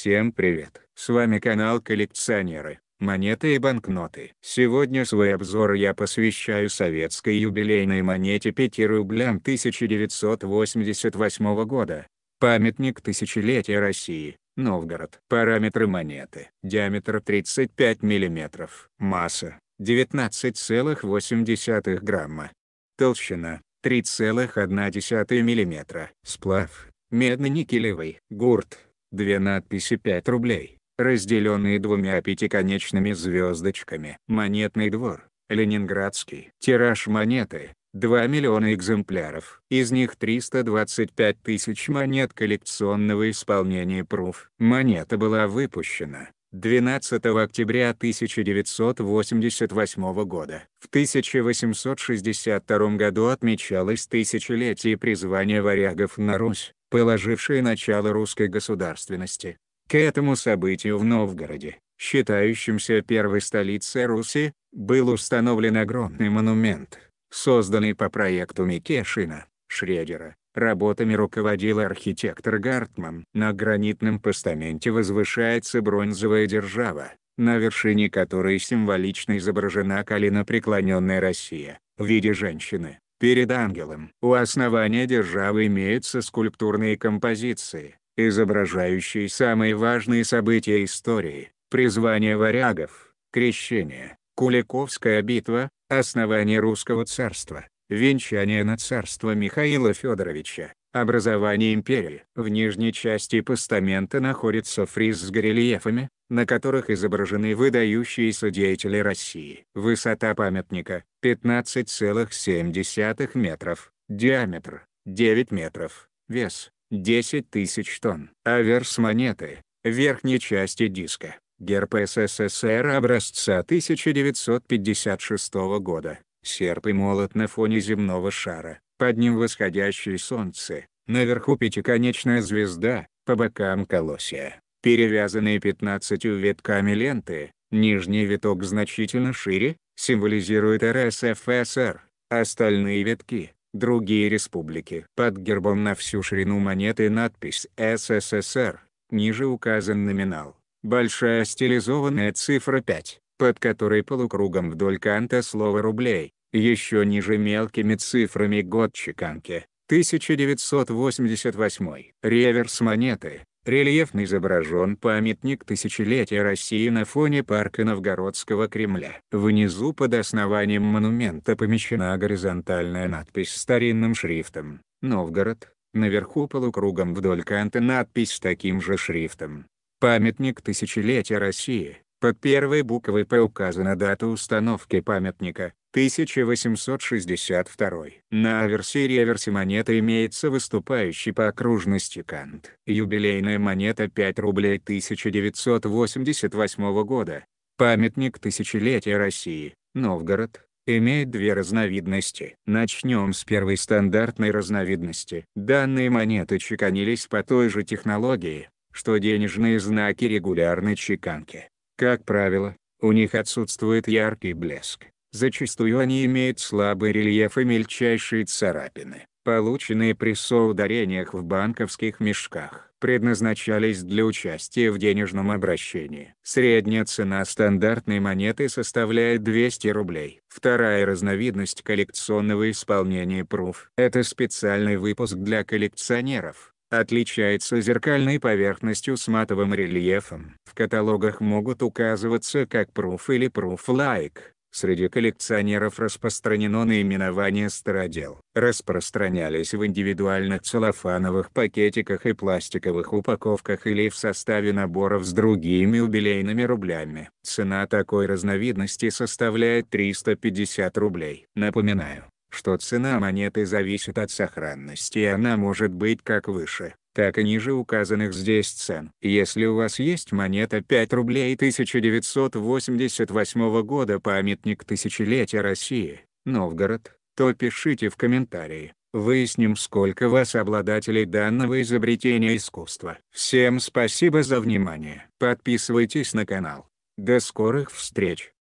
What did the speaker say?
Всем привет! С вами канал Коллекционеры, монеты и банкноты. Сегодня свой обзор я посвящаю советской юбилейной монете 5 рублям 1988 года. Памятник тысячелетия России, Новгород. Параметры монеты. Диаметр 35 мм. Масса 19,8 грамма. Толщина 3,1 мм. Сплав медно-никелевый. Гурт Две надписи 5 рублей, разделенные двумя пятиконечными звездочками. Монетный двор, Ленинградский. Тираж монеты 2 миллиона экземпляров. Из них 325 тысяч монет коллекционного исполнения пруф. Монета была выпущена 12 октября 1988 года. В 1862 году отмечалось тысячелетие призвания варягов на Русь, положившее начало русской государственности. К этому событию в Новгороде, считающемся первой столицей Руси, был установлен огромный монумент, созданный по проекту Микешина, Шредера, Работами руководил архитектор Гартман. На гранитном постаменте возвышается бронзовая держава, на вершине которой символично изображена коленопреклоненная Россия, в виде женщины, перед ангелом. У основания державы имеются скульптурные композиции, изображающие самые важные события истории, призвание варягов, крещение, Куликовская битва, основание русского царства венчание на царство Михаила Федоровича, образование империи. В нижней части постамента находится фриз с горельефами, на которых изображены выдающиеся деятели России. Высота памятника – 15,7 метров, диаметр – 9 метров, вес – 10 тысяч тонн. Аверс монеты – верхней части диска. Герб СССР образца 1956 года серп и молот на фоне земного шара, под ним восходящее солнце, наверху пятиконечная звезда, по бокам колосья, перевязанные 15 ветками ленты, нижний виток значительно шире, символизирует РСФСР, остальные витки – другие республики. Под гербом на всю ширину монеты надпись «СССР», ниже указан номинал. Большая стилизованная цифра 5, под которой полукругом вдоль канта слово «рублей», еще ниже мелкими цифрами год чеканки, 1988, реверс монеты, рельефно изображен памятник тысячелетия России на фоне парка Новгородского Кремля. Внизу под основанием монумента помещена горизонтальная надпись старинным шрифтом «Новгород», наверху полукругом вдоль канта надпись с таким же шрифтом «Памятник тысячелетия России». Под первой буквой «П» указана дата установки памятника, 1862. На аверсе и реверсе монеты имеется выступающий по окружности кант. Юбилейная монета 5 рублей 1988 года. Памятник тысячелетия России, Новгород, имеет две разновидности. Начнем с первой стандартной разновидности. Данные монеты чеканились по той же технологии, что денежные знаки регулярной чеканки. Как правило, у них отсутствует яркий блеск. Зачастую они имеют слабый рельеф и мельчайшие царапины, полученные при соударениях в банковских мешках, предназначались для участия в денежном обращении. Средняя цена стандартной монеты составляет 200 рублей. Вторая разновидность коллекционного исполнения пруф – это специальный выпуск для коллекционеров, отличается зеркальной поверхностью с матовым рельефом. В каталогах могут указываться как proof или proof-like. Среди коллекционеров распространено наименование стародел. Распространялись в индивидуальных целлофановых пакетиках и пластиковых упаковках или в составе наборов с другими юбилейными рублями. Цена такой разновидности составляет 350 рублей. Напоминаю, что цена монеты зависит от сохранности и она может быть как выше, так и ниже указанных здесь цен. Если у вас есть монета 5 рублей 1988 года памятник тысячелетия России, Новгород, то пишите в комментарии. Выясним сколько вас обладателей данного изобретения искусства. Всем спасибо за внимание. Подписывайтесь на канал. До скорых встреч.